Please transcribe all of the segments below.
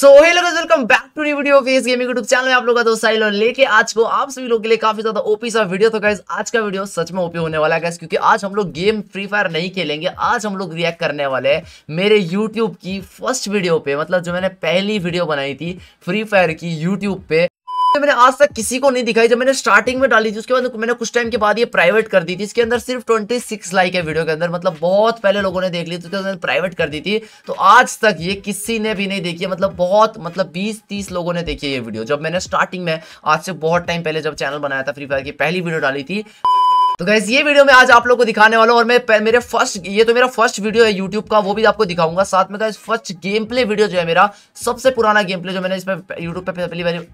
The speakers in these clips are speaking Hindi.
So hello guys welcome back to new video face gaming YouTube channel में आप लोगों का दोस्त साइल और लेके आज को आप सभी लोगों के लिए काफी ज्यादा ओपी सा वीडियो तो गाइस आज का वीडियो सच में ओपी होने वाला है गाइस क्योंकि आज हम लोग गेम फ्री फायर नहीं खेलेंगे आज हम लोग रिएक्ट करने वाले हैं मेरे यूट्यूब की फर्स्ट वीडियो पे मतलब जो मैंने पहली वीडियो बनाई थी फ्री फायर की यूट्यूब पे मैंने आज तक किसी को नहीं दिखाई जब मैंने स्टार्टिंग में डाली थी उसके बाद मैंने कुछ टाइम के बाद ये प्राइवेट कर दी थी इसके अंदर सिर्फ 26 लाइक है वीडियो के अंदर मतलब बहुत पहले लोगों ने देख ली थी उसके प्राइवेट कर दी थी तो आज तक ये किसी ने भी नहीं देखी है मतलब बहुत मतलब बीस तीस लोगों ने देखी है ये वीडियो जब मैंने स्टार्टिंग में आज से बहुत टाइम पहले जब चैनल बनाया था फ्री फायर की पहली वीडियो डाली थी तो गैस ये वीडियो में आज आप लोगों को दिखाने वाला हूँ और मैं मेरे फर्स्ट ये तो मेरा फर्स्ट वीडियो है यूट्यूब का वो भी आपको दिखाऊंगा साथ में guys first game play video जो है मेरा सबसे पुराना गेम प्ले जो मैंने इस पर यूट्यूब पर पहली बार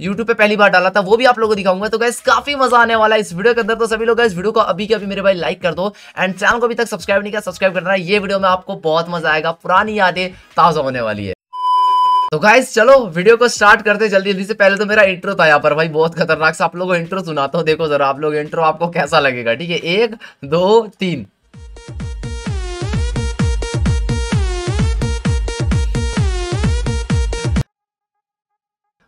यूट्यूब पे पहली बार डाला था वो भी आप लोगों को दिखाऊंगा तो गैस काफी मजा आने वाला है इस वीडियो के अंदर तो सभी लोग इस वीडियो को अभी के अभी मेरे भाई लाइक कर दो एंड चैनल को अभी तक सब्सक्राइब नहीं किया सब्सक्राइब करना है ये वीडियो में आपको बहुत मजा आएगा पुरानी यादें ताजा होने वाली है तो गाइस चलो वीडियो को स्टार्ट करते जल्दी जल्दी से पहले तो मेरा इंट्रो था यहाँ पर भाई बहुत खतरनाक से आप लोगों को इंट्रो सुनाता हूँ देखो जरा आप लोग इंट्रो आपको कैसा लगेगा ठीक है एक दो तीन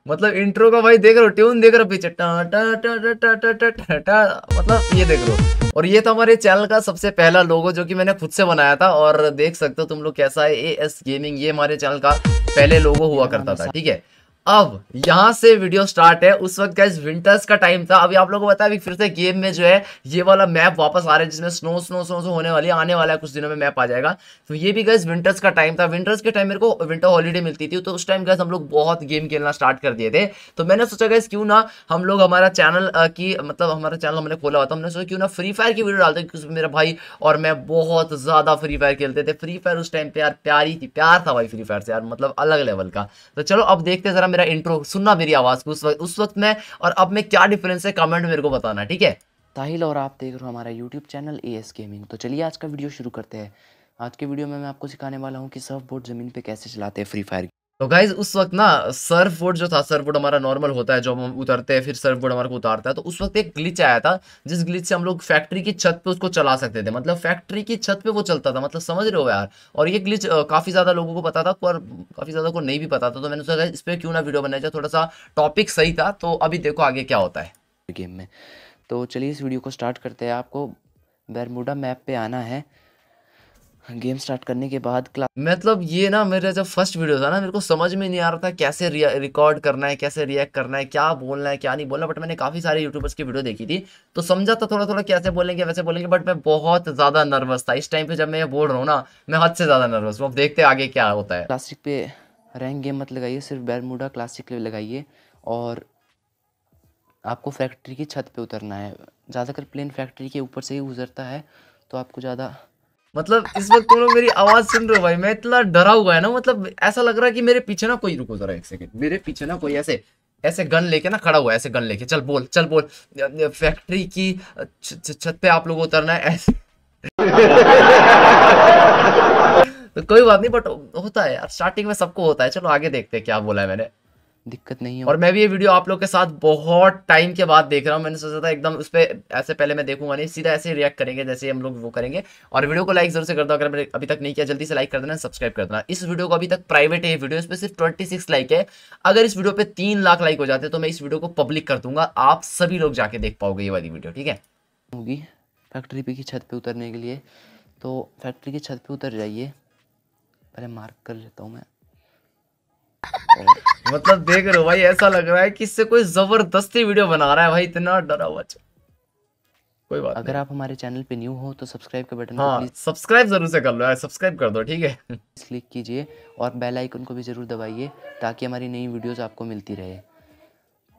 मतलब इंट्रो का भाई देख रहे हो ट्यून देख रहे हो पीछे टा टा टा टा टा टा टा टा टा मतलब ये देख रहे हो और ये था हमारे चैनल का सबसे पहला लोगो जो कि मैंने खुद से बनाया था और देख सकते हो तुम लोग कैसा है ए एस गेमिंग ये हमारे चैनल का पहले लोगो हुआ करता था ठीक है अब यहां से वीडियो स्टार्ट है उस वक्त गैस विंटर्स का टाइम था अभी आप लोगों को बताया अभी फिर से गेम में जो है ये वाला मैप वापस आ रहा है जिसमें स्नो स्नो स्नो स्नो होने वाली आने वाला है कुछ दिनों में मैप आ जाएगा तो ये भी गैस विंटर्स का टाइम था विंटर्स के टाइम मेरे को विंटर हॉलीडे मिलती थी तो उस टाइम गैस हम लोग बहुत गेम खेलना स्टार्ट कर दिए थे तो मैंने सोचा गैस क्यों ना हम लोग हमारा चैनल की मतलब हमारा चैनल हमने खोला हुआ था हमने सोचा क्यों ना फ्री फायर की वीडियो डालते क्योंकि मेरा भाई और मैं बहुत ज़्यादा फ्री फायर खेलते थे फ्री फायर उस टाइम पर यार प्यारी थी प्यार था भाई फ्री फायर से यार मतलब अलग लेवल का तो चलो अब देखते ज़रा मेरा इंट्रो सुनना मेरी आवाज़ को उस वक्त उस वक्त में और अब में क्या डिफरेंस है कमेंट मेरे को बताना ठीक है ताहिल और आप देख रहे हो हमारा YouTube channel A S gaming तो चलिए आज का वीडियो शुरू करते हैं आज के वीडियो में मैं आपको सिखाने वाला हूँ कि सर्फ बोर्ड ज़मीन पर कैसे चलाते हैं फ्री फायर तो गाइज उस वक्त ना सर्फ बोर्ड जो था सर्फ बोर्ड हमारा नॉर्मल होता है जब हम उतरते हैं फिर सर्फ बोर्ड हमारे को उतारता है तो उस वक्त एक ग्लिच आया था जिस ग्लिच से हम लोग फैक्ट्री की छत पे उसको चला सकते थे मतलब फैक्ट्री की छत पे वो चलता था मतलब समझ रहे हो यार और ये ग्लिच काफ़ी ज़्यादा लोगों को पता था और काफ़ी ज़्यादा को नहीं भी पता था तो मैंने सोचा इस पर क्यों ना वीडियो बनाया जाए थोड़ा सा टॉपिक सही था तो अभी देखो आगे क्या होता है गेम में तो चलिए इस वीडियो को स्टार्ट करते हैं आपको बैरमूडा मैप पर आना है गेम स्टार्ट करने के बाद क्लास मतलब ये ना मेरा जब फर्स्ट वीडियो था ना मेरे को समझ में नहीं आ रहा था कैसे रिकॉर्ड करना है कैसे रिएक्ट करना है क्या बोलना है क्या नहीं बोलना बट मैंने काफ़ी सारे यूट्यूबर्स की वीडियो देखी थी तो समझा था थोड़ा थोड़ा कैसे बोलेंगे वैसे बोलेंगे बट मैं बहुत ज़्यादा नर्वस था इस टाइम पर जब मैं ये बोल रहा हूँ ना मैं हद से ज़्यादा नर्वस हूँ अब देखते आगे क्या होता है क्लासिक पे रैंक गेम मत लगाइए सिर्फ बैरमूडा क्लासिक लगाइए और आपको फैक्ट्री की छत पे उतरना है ज़्यादातर प्लेन फैक्ट्री के ऊपर से ही गुजरता है तो आपको ज़्यादा मतलब इस वक्त तुम लोग मेरी आवाज सुन रहे हो भाई मैं इतना डरा हुआ है ना मतलब ऐसा लग रहा है कि मेरे पीछे ना कोई रुको जरा एक सेकंड मेरे पीछे ना कोई ऐसे ऐसे गन लेके ना खड़ा हुआ है ऐसे गन लेके चल बोल चल बोल फैक्ट्री की छत पे आप लोग उतरना है ऐसे तो कोई बात नहीं बट होता है यार स्टार्टिंग में सबको होता है चलो आगे देखते हैं क्या बोला है मैंने दिक्कत नहीं है और मैं भी ये वीडियो आप लोग के साथ बहुत टाइम के बाद देख रहा हूँ मैंने सोचा था एकदम उस पर ऐसे पहले मैं देखूंगा नहीं सीधा ऐसे रिएक्ट करेंगे जैसे हम लोग वो करेंगे और वीडियो को लाइक जरूर से कर दो अगर मैंने अभी तक नहीं किया जल्दी से लाइक कर देना सब्सक्राइब कर देना इस वीडियो को अभी तक प्राइवेट है वीडियो इस पर सिर्फ ट्वेंटी सिक्स लाइक है अगर इस वीडियो पर तीन लाख लाइक हो जाते तो मैं इस वीडियो को पब्लिक कर दूंगा आप सभी लोग जाके देख पाओगे ये वाली वीडियो ठीक है होगी फैक्ट्री की छत पर उतरने के लिए तो फैक्ट्री की छत पर उतर जाइए पहले मार्क कर लेता हूँ मैं मतलब देख रहे हो भाई ऐसा लग रहा है कि इससे कोई जबरदस्ती वीडियो बना रहा है भाई इतना डरा हुआ कोई बात अगर आप हमारे चैनल पे न्यू हो तो सब्सक्राइब का बटन हाँ सब्सक्राइब जरूर से कर लो यार सब्सक्राइब कर दो ठीक है क्लिक कीजिए और बेल आइकन को भी जरूर दबाइए ताकि हमारी नई वीडियोस आपको मिलती रहे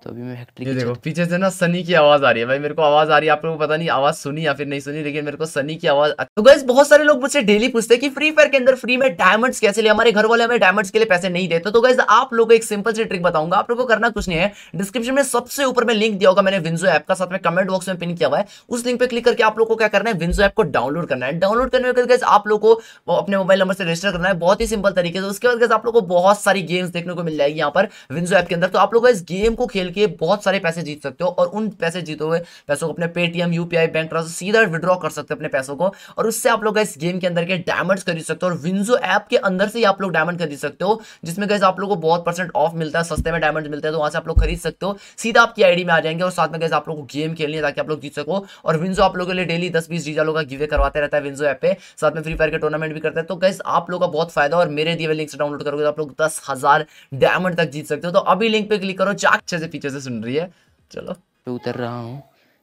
तो अभी मैं फैक्ट्री देखो पीछे से ना सनी की आवाज आ रही है भाई मेरे को आवाज आ रही है आप लोगों को पता नहीं आवाज सुनी या फिर नहीं सुनी लेकिन मेरे को सनी की आवाज तो गैस बहुत सारे लोग मुझसे डेली पूछते हैं कि फ्री फायर के अंदर फ्री में डायमंड्स कैसे लिए हमारे घर वाले हमें डायमंड्स के लिए पैसे नहीं देते तो गैस आप लोगों को एक सिंपल सी ट्रिक बताऊंगा आप लोगों को करना कुछ नहीं है डिस्क्रिप्शन में सबसे ऊपर में लिंक दिया होगा मैंने विंजो ऐप का साथ में कमेंट बॉक्स में पिन किया हुआ है उस लिंक पे क्लिक करके आप लोग को क्या करना है विंजो ऐप को डाउनलोड करना है डाउनलोड करने के बाद आप लोग को अपने मोबाइल नंबर से रजिस्टर करना है बहुत ही सिंपल तरीके से उसके बाद आप लोग को बहुत सारी गेम्स देखने को मिल जाएगी यहाँ पर विंजो ऐप के अंदर तो आप लोग इस गेम को खेल खेल के बहुत सारे पैसे जीत सकते हो और उन पैसे जीते हुए पैसों को अपने पेटीएम यूपीआई बैंक ट्रांसफर सीधा विद्रॉ कर सकते हो अपने पैसों को और उससे आप लोग इस गेम के अंदर के डायमंड्स खरीद सकते हो और विंजो ऐप के अंदर से ही आप लोग डायमंड खरीद सकते हो जिसमें गैस आप लोग को बहुत परसेंट ऑफ मिलता है सस्ते में डायमंड मिलते हैं तो वहाँ से आप लोग खरीद सकते हो सीधा आपकी आईडी में आ जाएंगे और साथ में गैस आप लोग को गेम खेलनी है ताकि आप लोग जीत सको और विंजो आप लोगों के लिए डेली दस बीस डीजा लोग गिवे करवाते रहता है विंजो ऐप पे साथ में फ्री फायर के टूर्नामेंट भी करते हैं तो गैस आप लोग का बहुत फायदा और मेरे दिए लिंक से डाउनलोड करोगे तो आप लोग दस डायमंड तक जीत सकते हो तो अभी लिंक पे क्लिक करो चाक अच्छे से पीछे से सुन रही है चलो मैं उतर रहा हूँ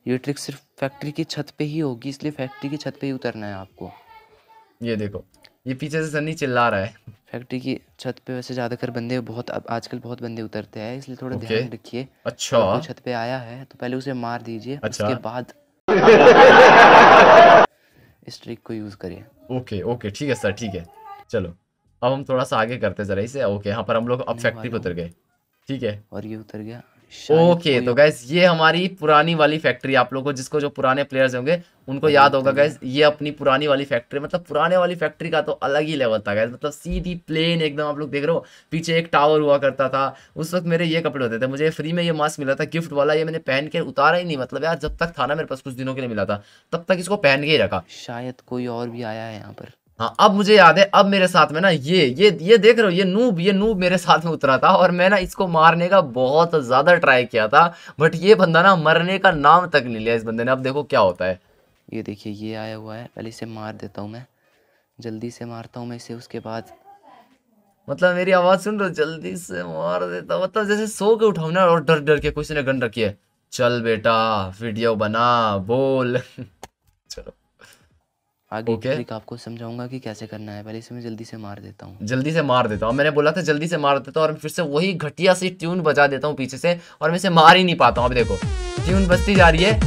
ये ट्रिक सिर्फ फैक्ट्री की छत पे ही होगी इसलिए फैक्ट्री की छत पे ही उतरना है आपको ये देखो ये पीछे से सनी चिल्ला रहा है फैक्ट्री की छत पे वैसे ज़्यादातर बंदे बहुत आजकल बहुत बंदे उतरते हैं इसलिए थोड़ा okay. ध्यान रखिए अच्छा तो छत पे आया है तो पहले उसे मार दीजिए अच्छा। उसके बाद इस ट्रिक को यूज़ करिए ओके ओके ठीक है सर ठीक है चलो अब हम थोड़ा सा आगे करते जरा इसे ओके यहाँ पर हम लोग अब फैक्ट्री पे उतर गए ठीक है और ये उतर गया ओके तो गैस ये हमारी पुरानी वाली फैक्ट्री आप लोगों को जिसको जो पुराने प्लेयर्स होंगे उनको याद होगा गैस ये अपनी पुरानी वाली फैक्ट्री मतलब पुराने वाली फैक्ट्री का तो अलग ही लेवल था गैस मतलब सीधी प्लेन एकदम आप लोग देख रहे हो पीछे एक टावर हुआ करता था उस वक्त मेरे ये कपड़े होते थे मुझे फ्री में ये मास्क मिला था गिफ्ट वाला ये मैंने पहन के उतारा ही नहीं मतलब यार जब तक था ना मेरे पास कुछ दिनों के लिए मिला था तब तक इसको पहन के ही रखा शायद कोई और भी आया है यहाँ पर हाँ अब मुझे याद है अब मेरे साथ में ना ये ये ये देख रहे हो ये नूब ये नूब मेरे साथ में उतरा था और मैं ना इसको मारने का बहुत ज़्यादा ट्राई किया था बट ये बंदा ना मरने का नाम तक नहीं लिया इस बंदे ने अब देखो क्या होता है ये देखिए ये आया हुआ है पहले इसे मार देता हूँ मैं जल्दी से मारता हूँ मैं इसे उसके बाद मतलब मेरी आवाज़ सुन रहे जल्दी से मार देता मतलब जैसे सो के उठाऊ ना और डर डर के कुछ ने गन रखी है चल बेटा वीडियो बना बोल आगे okay. ट्रिक आपको समझाऊंगा कि कैसे करना है पहले इसे मैं जल्दी से मार देता हूँ जल्दी से मार देता हूँ मैंने बोला था जल्दी से मार देता हूँ और फिर से वही घटिया सी ट्यून बजा देता हूँ पीछे से और मैं इसे मार ही नहीं पाता हूँ अब देखो ट्यून बजती जा रही है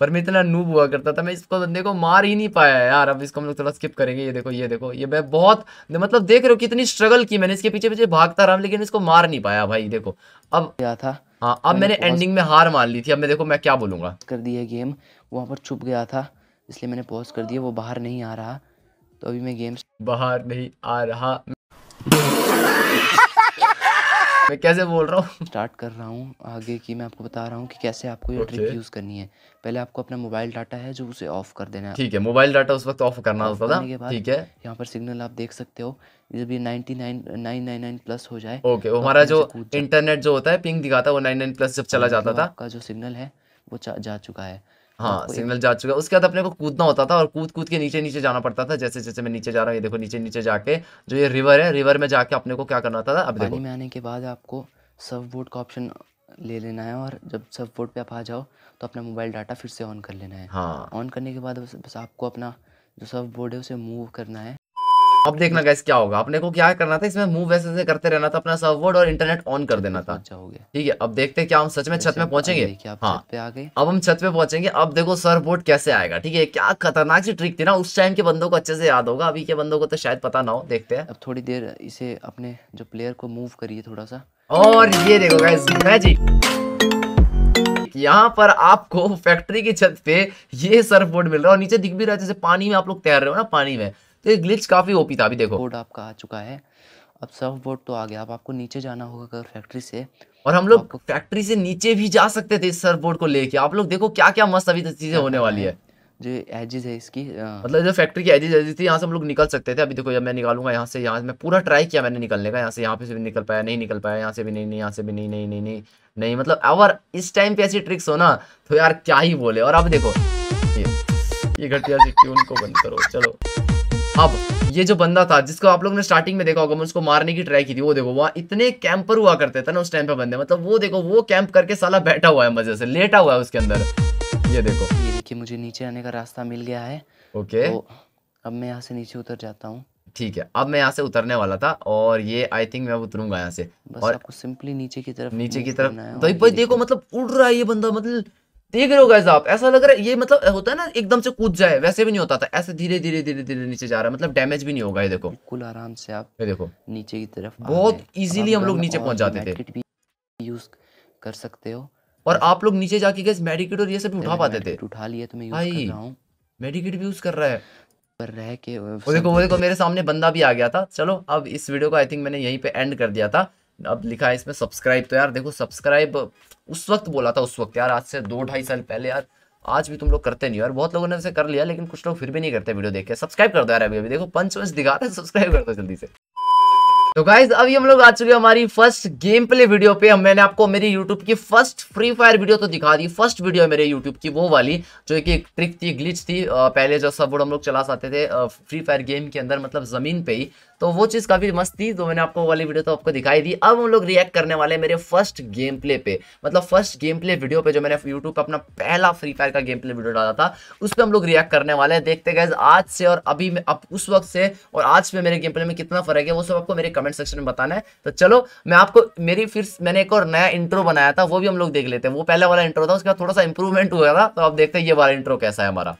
पर मैं इतना नूब हुआ करता था मैं इसको बंदे को मार ही नहीं पाया यार अब इसको हम लोग थोड़ा स्किप करेंगे ये देखो ये देखो ये मैं बहुत मतलब देख रहे हो कितनी स्ट्रगल की मैंने इसके पीछे पीछे भागता रहा लेकिन इसको मार नहीं पाया भाई देखो अब क्या था हाँ अब मैंने एंडिंग में हार मान ली थी अब मैं देखो मैं क्या बोलूँगा कर दिया गेम वहाँ पर छुप गया था इसलिए मैंने पॉज कर दिया वो बाहर नहीं आ रहा तो अभी मैं गेम बाहर नहीं आ रहा मैं कैसे बोल रहा हूँ स्टार्ट कर रहा हूँ आगे की मैं आपको बता रहा हूँ कि कैसे आपको ये ट्रिक यूज़ करनी है पहले आपको अपना मोबाइल डाटा है जो उसे ऑफ कर देना है ठीक है मोबाइल डाटा उस वक्त ऑफ करना होता था ठीक है यहाँ पर सिग्नल आप देख सकते हो जब ये ninety nine nine nine nine plus हो जाए ओके तो हमारा जो इंटरनेट जो होता है पिंक दिखाता है वो नाइन नाइन प्लस जब चला हाँ, जाता था का जो सिग्नल है वो जा चुका है हाँ सिग्नल हाँ, जा चुका है उसके बाद अपने को कूदना होता था और कूद कूद के नीचे नीचे जाना पड़ता था जैसे जैसे मैं नीचे जा रहा हूँ ये देखो नीचे नीचे जाके जो ये रिवर है रिवर में जाके अपने को क्या करना होता था अब पानी में आने के बाद आपको सब बोर्ड का ऑप्शन ले लेना है और जब सब बोर्ड पे आप आ जाओ तो अपना मोबाइल डाटा फिर से ऑन कर लेना है हाँ ऑन करने के बाद बस आपको अपना जो सब बोर्ड है उसे मूव करना है अब देखना कैसे क्या होगा अपने को क्या करना था इसमें मूव वैसे करते रहना था अपना सर्वर्ड और इंटरनेट ऑन कर देना था अच्छा हो गया ठीक है अब देखते हैं क्या हम सच में छत अच्छा, में पहुंचेंगे हाँ अब हम छत पे पहुंचेंगे अब देखो सर्वबोर्ड कैसे आएगा ठीक है क्या खतरनाक सी ट्रिक थी ना उस टाइम के बंदों को अच्छे से याद होगा अभी के बंदों को तो शायद पता ना हो देखते हैं अब थोड़ी देर इसे अपने जो प्लेयर को मूव करिए थोड़ा सा और ये देखो गाइस मैजिक यहाँ पर आपको फैक्ट्री की छत पे ये सर्फ बोर्ड मिल रहा है और नीचे दिख भी रहा है जैसे पानी में आप लोग तैर रहे हो ना पानी में तो ये ग्लिच काफ़ी ओपी था अभी देखो बोर्ड आपका आ चुका है अब सर्फ बोर्ड तो आ गया अब आपको नीचे जाना होगा अगर फैक्ट्री से और हम लोग फैक्ट्री तो से नीचे भी जा सकते थे इस सर्फ बोर्ड को लेके आप लोग देखो क्या क्या मस्त अभी तो चीज़ें होने वाली है जो एजिज है इसकी मतलब जो फैक्ट्री की एजिज एजिज थी यहाँ से हम लोग निकल सकते थे अभी देखो जब मैं निकालूंगा यहाँ से यहाँ मैं पूरा ट्राई किया मैंने निकलने का यहाँ से यहाँ पे से भी निकल पाया नहीं निकल पाया यहाँ से भी नहीं नहीं यहाँ से भी नहीं नहीं नहीं नहीं नहीं मतलब अवर इस टाइम पे ऐसी ट्रिक्स हो ना तो यार क्या ही बोले और अब देखो ये ये घटिया सी ट्यून को बंद करो चलो अब ये जो बंदा था जिसको आप लोग ने स्टार्टिंग में देखा होगा मैं उसको मारने की ट्राई की थी वो देखो वहाँ इतने कैंपर हुआ करते थे ना उस टाइम पे बंदे मतलब वो देखो वो कैंप करके साला बैठा हुआ है मजे से लेटा हुआ है उसके अंदर ये देखो ये देखिए मुझे नीचे आने का रास्ता मिल गया है ओके तो अब मैं यहाँ से नीचे उतर जाता हूँ ठीक है अब मैं यहाँ से उतरने वाला था और ये आई थिंक मैं उतरूंगा यहाँ से और आपको सिंपली नीचे की तरफ नीचे की तरफ तो देखो मतलब उड़ रहा है ये बंदा मतलब देख रहे हो गैस आप ऐसा लग रहा है ये मतलब होता है ना एकदम से कूद जाए वैसे भी नहीं होता था ऐसे धीरे धीरे धीरे धीरे नीचे जा रहा है मतलब डैमेज भी नहीं होगा ये देखो बिल्कुल आराम से आप ये देखो नीचे की तरफ बहुत इजीली हम लोग नीचे पहुंच जाते थे यूज कर सकते हो और आप लोग नीचे जाके गैस मेडिकेट और ये सब उठा पाते थे उठा लिया तो मैं यूज कर रहा हूं मेडिकेट भी यूज कर रहा है पर रह के वो देखो वो देखो मेरे सामने बंदा भी आ गया था चलो अब इस वीडियो को आई थिंक मैंने यहीं पे एंड कर दिया था अब लिखा है इसमें सब्सक्राइब तो यार देखो सब्सक्राइब उस वक्त बोला था उस वक्त यार आज से दो ढाई साल पहले यार आज भी तुम लोग करते नहीं यार बहुत लोगों ने उसे कर लिया लेकिन कुछ लोग फिर भी नहीं करते वीडियो देख के सब्सक्राइब कर दो यार अभी अभी देखो पंच वंच दिखा रहे सब्सक्राइब कर दो जल्दी से तो गाइज अभी हम लोग आ चुके हैं हमारी फर्स्ट गेम प्ले वीडियो पे हम मैंने आपको मेरी यूट्यूब की फर्स्ट फ्री फायर वीडियो तो दिखा दी फर्स्ट वीडियो है मेरे यूट्यूब की वो वाली जो कि एक ट्रिक थी ग्लिच थी पहले जो सब हम लोग चला सकते थे फ्री फायर गेम के अंदर मतलब जमीन पे ही तो वो चीज़ काफ़ी मस्त थी तो मैंने आपको वाली वीडियो तो आपको दिखाई दी अब हम लोग रिएक्ट करने वाले हैं मेरे फर्स्ट गेम प्ले पे मतलब फर्स्ट गेम प्ले वीडियो पे जो मैंने यूट्यूब पर अपना पहला फ्री फायर का गेम प्ले वीडियो डाला था उस पर हम लोग रिएक्ट करने वाले हैं देखते गए आज से और अभी अब उस वक्त से और आज पे मेरे गेम प्ले में कितना फर्क है वो सब आपको मेरे कमेंट सेक्शन में बताना है तो चलो मैं आपको मेरी फिर मैंने एक और नया इंट्रो बनाया था वो भी हम लोग देख लेते हैं वो पहला वाला इंट्रो था उसके बाद थोड़ा सा इंप्रूवमेंट हुआ था तो आप देखते हैं ये वाला इंट्रो कैसा है हमारा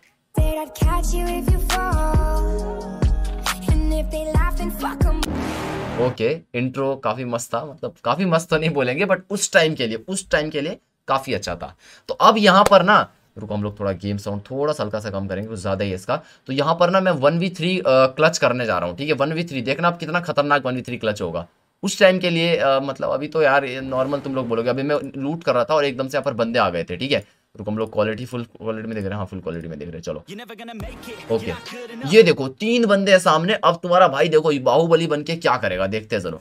ओके इंट्रो काफ़ी मस्त था मतलब काफ़ी मस्त तो नहीं बोलेंगे बट उस टाइम के लिए उस टाइम के लिए काफ़ी अच्छा था तो अब यहाँ पर ना रुको हम लोग थोड़ा गेम साउंड थोड़ा सा हल्का सा कम करेंगे कुछ ज़्यादा ही इसका तो यहाँ पर ना मैं वन वी थ्री क्लच करने जा रहा हूँ ठीक है वन वी थ्री देखना आप कितना खतरनाक वन वी थ्री क्लच होगा उस टाइम के लिए आ, मतलब अभी तो यार नॉर्मल तुम लोग बोलोगे अभी मैं लूट कर रहा था और एकदम से यहाँ पर बंदे आ गए थे ठीक है रुको हम लोग क्वालिटी फुल क्वालिटी में देख रहे हैं हाँ फुल क्वालिटी में देख रहे हैं चलो ओके ये देखो तीन बंदे हैं सामने अब तुम्हारा भाई देखो बाहुबली बन के क्या करेगा देखते हैं चलो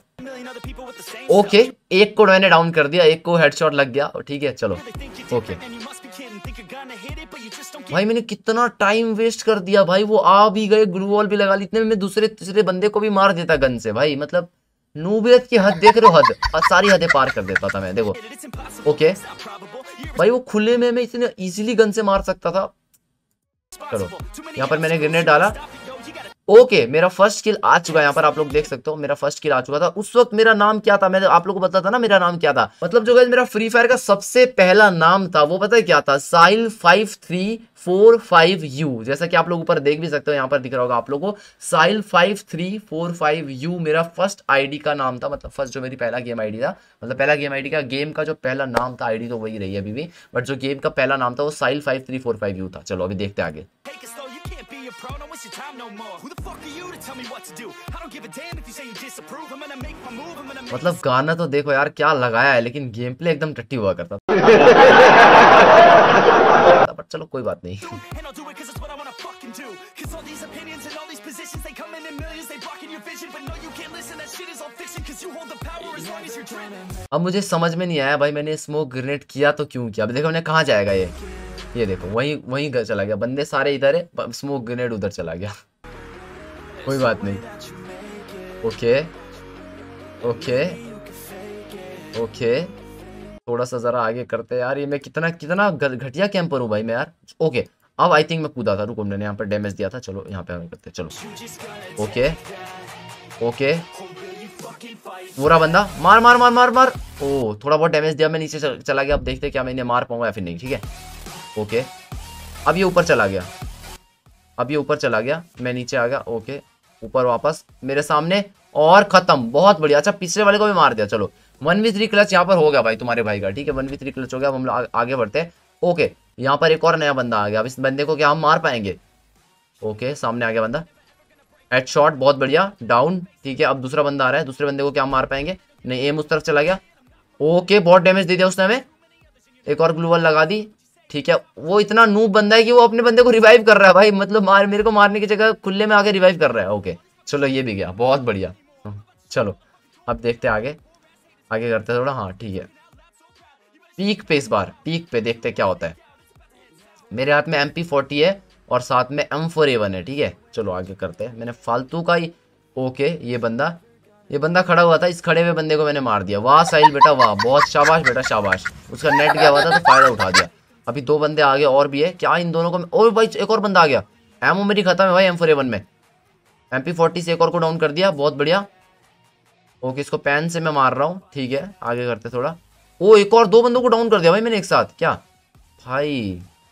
ओके एक को मैंने डाउन कर दिया एक को हेडशॉट लग गया ठीक है चलो ओके भाई मैंने कितना टाइम वेस्ट कर दिया भाई वो आ भी गए ग्लू वॉल भी लगा ली इतने में दूसरे तीसरे बंदे को भी मार देता गन से भाई मतलब नूबियत की हद देख रहे हो हद सारी हदें पार कर देता था मैं देखो ओके okay. भाई वो खुले में मैं इतने इजीली गन से मार सकता था चलो यहाँ पर मैंने ग्रेनेड डाला ओके okay, मेरा फर्स्ट किल आ चुका है यहाँ पर आप लोग देख सकते हो मेरा फर्स्ट किल आ चुका था उस वक्त मेरा नाम क्या था मैंने तो आप लोगों को बताता था ना मेरा नाम क्या था मतलब जो मेरा फ्री फायर का सबसे पहला नाम था वो पता है क्या था sail five three four five U जैसा कि आप लोग ऊपर देख भी सकते हो यहाँ पर दिख रहा होगा आप लोगों को sail five three four five U मेरा फर्स्ट आईडी का नाम था मतलब फर्स्ट जो मेरी पहला गेम आईडी था मतलब पहला गेम आईडी का गेम का जो पहला नाम था आईडी तो वही रही है अभी भी बट जो गेम का पहला नाम था वो sail five three four five U था चलो अभी देखते आगे waste your time no more. Who the fuck are you to tell me what to do? I don't give a damn if you say you disapprove. I'm gonna make my move. I'm gonna मतलब गाना तो देखो यार क्या लगाया है लेकिन गेम प्ले एकदम टट्टी हुआ करता था बट चलो कोई बात नहीं अब मुझे समझ में नहीं आया भाई मैंने स्मोक ग्रेनेड किया तो क्यों किया अब देखो मैंने कहा जाएगा ये ये देखो वहीं वहीं घर चला गया बंदे सारे इधर है स्मोक ग्रेनेड उधर चला गया कोई बात नहीं ओके ओके ओके थोड़ा सा ज़रा आगे करते हैं यार ये मैं कितना कितना घटिया कैंपर हूँ भाई मैं यार ओके अब आई थिंक मैं कूदा था रुको मैंने यहाँ पर डैमेज दिया था चलो यहाँ पे हम करते चलो ओके ओके पूरा बंदा मार मार मार मार मार ओ थोड़ा बहुत डैमेज दिया मैं नीचे चला गया अब देखते क्या मैंने मार पाऊंगा या फिर नहीं ठीक है ओके अब ये ऊपर चला गया अब ये ऊपर चला गया मैं नीचे आ गया ओके ऊपर वापस मेरे सामने और खत्म बहुत बढ़िया अच्छा पिछले वाले को भी मार दिया चलो वन वी थ्री क्लच यहाँ पर हो गया भाई तुम्हारे भाई का ठीक है वन वी थ्री क्लच हो गया हम लोग आगे बढ़ते हैं ओके यहाँ पर एक और नया बंदा आ गया अब इस बंदे को क्या हम मार पाएंगे ओके सामने आ गया बंदा एट शॉट बहुत बढ़िया डाउन ठीक है अब दूसरा बंदा आ रहा है दूसरे बंदे को क्या हम मार पाएंगे नहीं एम उस तरफ चला गया ओके बहुत डैमेज दे दिया उसने हमें एक और ग्लूवल लगा दी ठीक है वो इतना नूब बंदा है कि वो अपने बंदे को रिवाइव कर रहा है भाई मतलब मार मेरे को मारने की जगह खुले में आगे रिवाइव कर रहा है ओके चलो ये भी गया बहुत बढ़िया चलो अब देखते आगे आगे करते थोड़ा हाँ ठीक है पीक पे इस बार पीक पे देखते क्या होता है मेरे हाथ में एम पी फोर्टी है और साथ में एम फोर ए वन है ठीक है चलो आगे करते हैं मैंने फालतू का ही ओके ये बंदा ये बंदा खड़ा हुआ था इस खड़े हुए बंदे को मैंने मार दिया वाह साहिल बेटा वाह बहुत शाबाश बेटा शाबाश उसका नेट गया हुआ था तो फायदा उठा दिया अभी दो बंदे आ गए और भी है क्या इन दोनों को और भाई एक और बंदा आ गया एमओ मेरी खत्म है भाई एम फोर में एम पी फोर्टी से एक और को डाउन कर दिया बहुत बढ़िया ओके इसको पेन से मैं मार रहा हूँ ठीक है आगे करते थोड़ा ओ एक और दो बंदों को डाउन कर दिया भाई मैंने एक साथ क्या भाई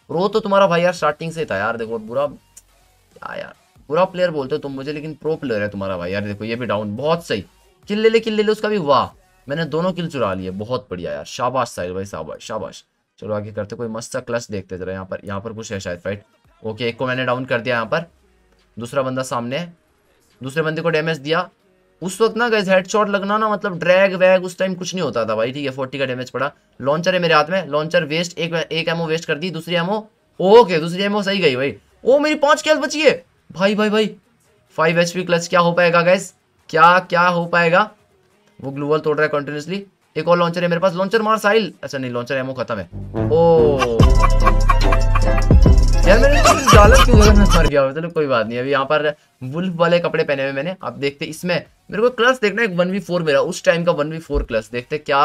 प्रो तो तुम्हारा भाई यार स्टार्टिंग से था यार देखो बुरा क्या यार बुरा प्लेयर बोलते हो तुम मुझे लेकिन प्रो प्लेयर है तुम्हारा भाई यार देखो ये भी डाउन बहुत सही किल ले ले किल ले ले उसका भी वाह मैंने दोनों किल चुरा लिए बहुत बढ़िया यार शाबाश साहिल भाई शाबाश शाबाश चलो आगे करते कोई मस्त सा क्लच देखते जरा यहाँ पर यहाँ पर कुछ है शायद फाइट ओके एक को मैंने डाउन कर दिया यहाँ पर दूसरा बंदा सामने है दूसरे बंदे को डैमेज दिया उस वक्त ना गैस हेडशॉट लगना ना मतलब ड्रैग वैग उस टाइम कुछ नहीं होता था भाई ठीक है फोर्टी का डैमेज पड़ा लॉन्चर है मेरे हाथ में लॉन्चर वेस्ट एक एक एमओ वेस्ट कर दी दूसरी एमओ ओके दूसरी एमओ सही गई भाई ओ मेरी पाँच कैल बची है भाई भाई भाई फाइव एच क्लच क्या हो पाएगा गैस क्या क्या हो पाएगा वो ग्लूवल तोड़ रहा है कंटिन्यूसली एक और लॉन्चर है मेरे पास लॉन्चर मार साहिल अच्छा नहीं लॉन्चर एमओ खत्म है ओ यार मैंने डालर तो क्यों ना मर गया चलो कोई बात नहीं अभी यहाँ पर वुल्फ वाले कपड़े पहने हुए मैंने आप देखते इसमें मेरे को क्लस देखना एक वन वी फोर मेरा उस टाइम का वन वी फोर क्लस देखते क्या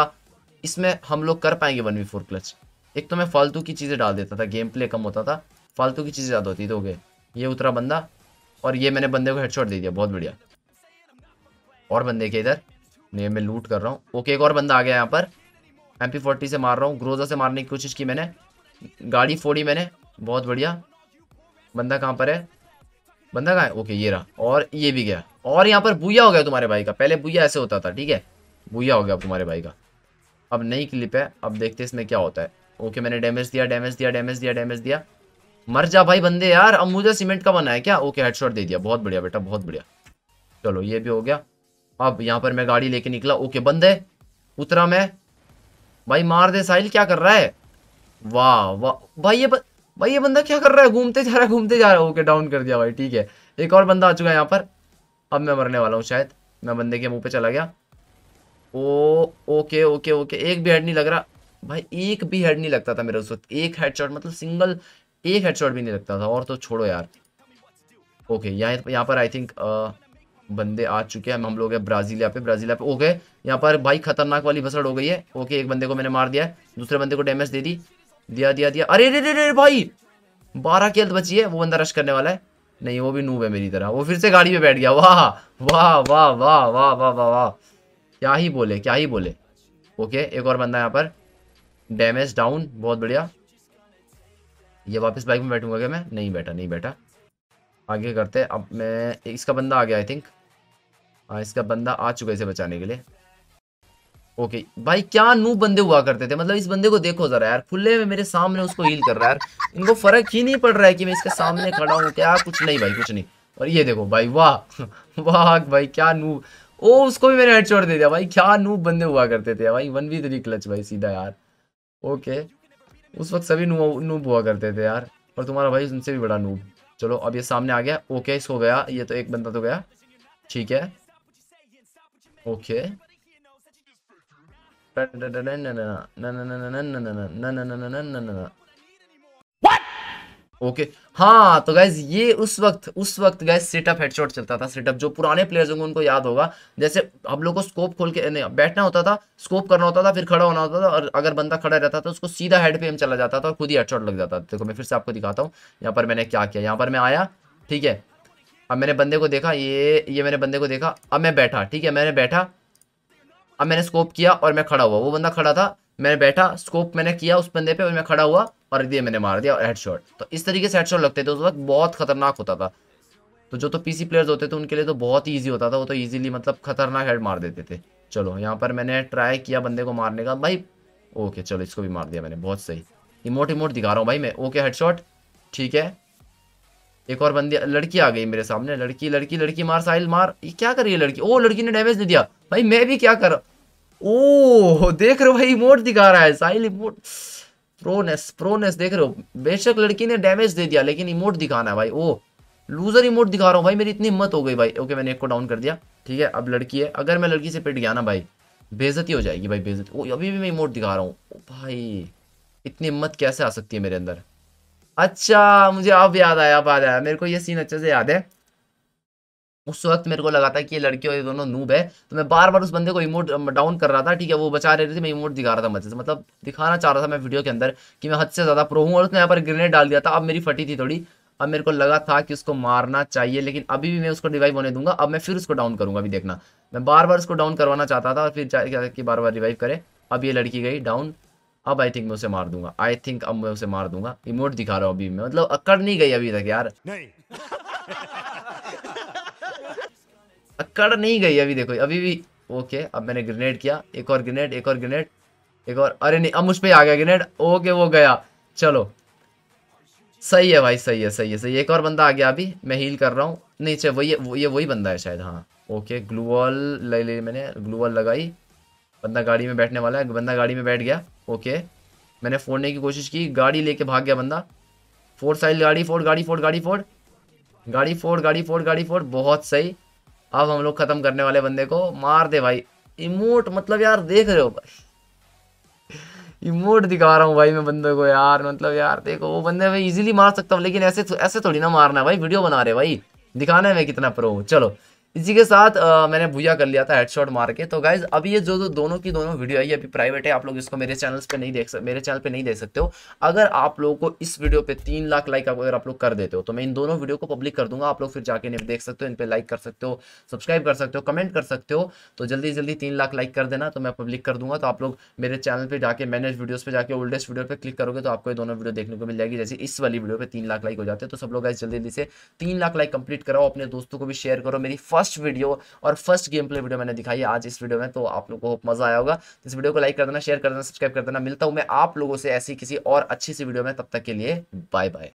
इसमें हम लोग कर पाएंगे वन वी फोर क्लस एक तो मैं फालतू की चीज़ें डाल देता था गेम प्ले कम होता था फालतू की चीज़ें ज़्यादा होती तो ओके ये उतरा बंदा और ये मैंने बंदे को हेडशॉट दे दिया बहुत बढ़िया और बंदे के इधर नहीं मैं लूट कर रहा हूँ ओके एक और बंदा आ गया यहाँ पर एम पी फोर्टी से मार रहा हूँ ग्रोजा से मारने की कोशिश की मैंने गाड़ी फोड़ी मैंने बहुत बढ़िया बंदा कहाँ पर है बंदा कहाँ है ओके ये रहा और ये भी गया और यहाँ पर बुया हो गया तुम्हारे भाई का पहले बुया ऐसे होता था ठीक है बुया हो गया तुम्हारे भाई का अब नई क्लिप है अब देखते इसमें क्या होता है ओके मैंने डैमेज दिया डैमेज दिया डैमेज दिया डैमेज दिया मर जा भाई बंदे यार अब मुझे सीमेंट का बना है क्या ओके हेडशॉट दे दिया बहुत बढ़िया बेटा बहुत बढ़िया चलो ये भी हो गया अब यहाँ पर मैं गाड़ी लेके निकला ओके बंद है उतरा मैं भाई मार दे साहिल क्या कर रहा है वाह वाह भाई ये ब... भाई ये बंदा क्या कर रहा है घूमते जा रहा है घूमते जा रहा है ओके डाउन कर दिया भाई ठीक है एक और बंदा आ चुका है यहाँ पर अब मैं मरने वाला हूँ शायद मैं बंदे के मुंह पे चला गया ओ ओके ओके ओके एक भी हेड नहीं लग रहा भाई एक भी हेड नहीं लगता था मेरे उस वक्त एक शॉट मतलब सिंगल एक शॉट भी नहीं लगता था और तो छोड़ो यार ओके यहाँ यहाँ पर आई थिंक बंदे आ चुके हैं हम लोग हैं ब्राजीलिया पे ब्राजीलिया पे ओके यहाँ पर भाई खतरनाक वाली भसड़ हो गई है ओके एक बंदे को मैंने मार दिया दूसरे बंदे को डैमेज दे दी दिया दिया दिया अरे रे रे रे भाई बारह की हेल्थ बची है वो बंदा रश करने वाला है नहीं वो भी नूब है मेरी तरह वो फिर से गाड़ी में बैठ गया वाह वाह वाह वाह वाह वाह वाह वाह क्या ही बोले क्या ही बोले ओके एक और बंदा यहाँ पर डैमेज डाउन बहुत बढ़िया ये वापस बाइक में बैठूंगा क्या मैं नहीं बैठा नहीं बैठा आगे करते अब मैं इसका बंदा आ गया आई थिंक हाँ इसका बंदा आ चुका है इसे बचाने के लिए ओके भाई क्या नू बंदे हुआ करते थे मतलब इस बंदे को देखो जरा यार खुले में मेरे सामने उसको हील कर रहा है यार इनको फर्क ही नहीं पड़ रहा है कि मैं इसके सामने खड़ा हूँ क्या कुछ नहीं भाई कुछ नहीं और ये देखो भाई वाह वाह भाई क्या नू ओ उसको भी मैंने हेड दे दिया भाई क्या नू बंदे हुआ करते थे भाई वन वी थ्री क्लच भाई सीधा यार ओके उस वक्त सभी नू नूब हुआ करते थे यार और तुम्हारा भाई उनसे भी बड़ा नूब चलो अब ये सामने आ गया ओके सो गया ये तो एक बंदा तो गया ठीक है Okey. What? okay. हाँ तो गैस ये उस वक्त उस वक्त गैस सेटअप हेडशॉट चलता था सेटअप जो पुराने प्लेयर्स होंगे उनको याद होगा जैसे हम लोग को स्कोप खोल के नहीं बैठना होता था स्कोप करना होता था फिर खड़ा होना होता था और अगर बंदा खड़ा रहता था तो उसको सीधा हेड पे हम चला जाता था और खुद ही हेडशॉट लग जाता था देखो मैं फिर से आपको दिखाता हूँ यहाँ पर मैंने क्या किया यहाँ पर मैं आया ठीक है अब मैंने बंदे को देखा ये ये मैंने बंदे को देखा अब मैं बैठा ठीक है मैंने बैठा अब मैंने स्कोप किया और मैं खड़ा हुआ वो बंदा खड़ा था मैंने बैठा स्कोप मैंने किया उस बंदे पे और मैं खड़ा हुआ और दिए मैंने मार दिया और हेडशॉट तो इस तरीके से हेडशॉट लगते थे उस वक्त बहुत खतरनाक होता था तो जो तो पीसी प्लेयर्स होते थे उनके लिए तो बहुत ही ईजी होता था वो तो ईजिली मतलब खतरनाक हेड मार देते थे चलो यहाँ पर मैंने ट्राई किया बंदे को मारने का भाई ओके चलो इसको भी मार दिया मैंने बहुत सही इमोट इमोट दिखा रहा हूँ भाई मैं ओके हेड ठीक है एक और बंदी लड़की आ गई मेरे सामने लड़की लड़की लड़की मार साहिल मार ये क्या कर रही है लड़की ओ लड़की ने डैमेज दे दिया भाई मैं भी क्या कर ओ देख रहे हो भाई इमोट दिखा रहा है साहिल इमोट प्रोनेस प्रोनेस देख रहे हो बेशक लड़की ने डैमेज दे दिया लेकिन इमोट दिखाना है भाई ओ लूजर इमोट दिखा रहा हूँ भाई मेरी इतनी हिम्मत हो गई भाई ओके मैंने एक को डाउन कर दिया ठीक है अब लड़की है अगर मैं लड़की से पिट गया ना भाई बेजती हो जाएगी भाई बेजती अभी भी मैं इमोट दिखा रहा हूँ भाई इतनी हिम्मत कैसे आ सकती है मेरे अंदर अच्छा मुझे अब याद आया अब याद आया मेरे को ये सीन अच्छे से याद है उस वक्त मेरे को लगा था कि ये लड़के और ये दोनों नूब है तो मैं बार बार उस बंदे को इमोट डाउन कर रहा था ठीक है वो बचा रहे थे मैं इमोट दिखा रहा था मजे से मतलब दिखाना चाह रहा था मैं वीडियो के अंदर कि मैं हद से ज़्यादा प्रो हूँ और उसने यहाँ पर ग्रेनेड डाल दिया था अब मेरी फटी थी थोड़ी अब मेरे को लगा था कि उसको मारना चाहिए लेकिन अभी भी मैं उसको रिवाइव होने दूंगा अब मैं फिर उसको डाउन करूंगा अभी देखना मैं बार बार उसको डाउन करवाना चाहता था और फिर बार बार रिवाइव करे अब ये लड़की गई डाउन अब आई थिंक मैं उसे मार दूंगा आई थिंक अब मैं उसे मार दूंगा इमोट दिखा रहा हूँ अभी मैं मतलब अकड़ नहीं गई अभी तक यार नहीं अकड़ नहीं गई अभी देखो अभी भी ओके अब मैंने ग्रेनेड किया एक और ग्रेनेड एक और ग्रेनेड एक और अरे नहीं अब मुझ पर आ गया ग्रेनेड ओके वो गया चलो सही है भाई सही है सही है सही है एक और बंदा आ गया अभी मैं हील कर रहा हूँ नहीं चाहे अच्छा, वही ये वही बंदा है शायद हाँ ओके ग्लूवॉल ले ली मैंने ग्लूवॉल लगाई बंदा गाड़ी में बैठने वाला है बंदा गाड़ी में बैठ गया ओके मैंने फोड़ने की कोशिश की गाड़ी लेके भाग गया बंदा फोर साइड गाड़ी फोड़ गाड़ी फोड़ गाड़ी फोड़ गाड़ी फोड़ गाड़ी फोड़ गाड़ी फोड़ बहुत सही अब हम लोग ख़त्म करने वाले बंदे को मार दे भाई इमोट मतलब यार देख रहे हो भाई इमोट दिखा रहा हूँ भाई मैं बंदे को यार मतलब यार देखो वो बंदे मैं इजीली मार सकता हूँ लेकिन ऐसे ऐसे थोड़ी ना मारना है भाई वीडियो बना रहे भाई दिखाना है मैं कितना प्रो चलो इसी के साथ आ, मैंने भूया कर लिया था हेडशॉट मार के तो गाइज अभी ये जो जो दोनों की दोनों वीडियो आई अभी प्राइवेट है आप लोग इसको मेरे चैनल्स पे नहीं देख सकते मेरे चैनल पे नहीं देख सकते हो अगर आप लोगों को इस वीडियो पे तीन लाख लाइक अगर आप लोग कर देते हो तो मैं इन दोनों वीडियो को पब्लिक कर दूंगा आप लोग फिर जाके इन्हें देख सकते हो इन पर लाइक कर सकते हो सब्सक्राइब कर सकते हो कमेंट कर सकते हो तो जल्दी जल्दी तीन लाख लाइक कर देना तो मैं पब्लिक कर दूंगा तो आप लोग मेरे चैनल पर जाकर मैनेज वीडियोज़ पर जाकर ओल्डेस्ट वीडियो पर क्लिक करोगे तो आपको ये दोनों वीडियो देखने को मिल जाएगी जैसे इस वाली वीडियो पर तीन लाख लाइक हो जाते हैं तो सब लोग गाइज जल्दी जल्दी से तीन लाख लाइक कंप्लीट कराओ अपने दोस्तों को भी शेयर करो मेरी फर्स्ट वीडियो और फर्स्ट गेम प्ले वीडियो मैंने दिखाई है आज इस वीडियो में तो आप लोग को मजा आया होगा तो इस वीडियो को लाइक कर देना शेयर कर देना सब्सक्राइब कर देना मिलता हूँ मैं आप लोगों से ऐसी किसी और अच्छी सी वीडियो में तब तक के लिए बाय बाय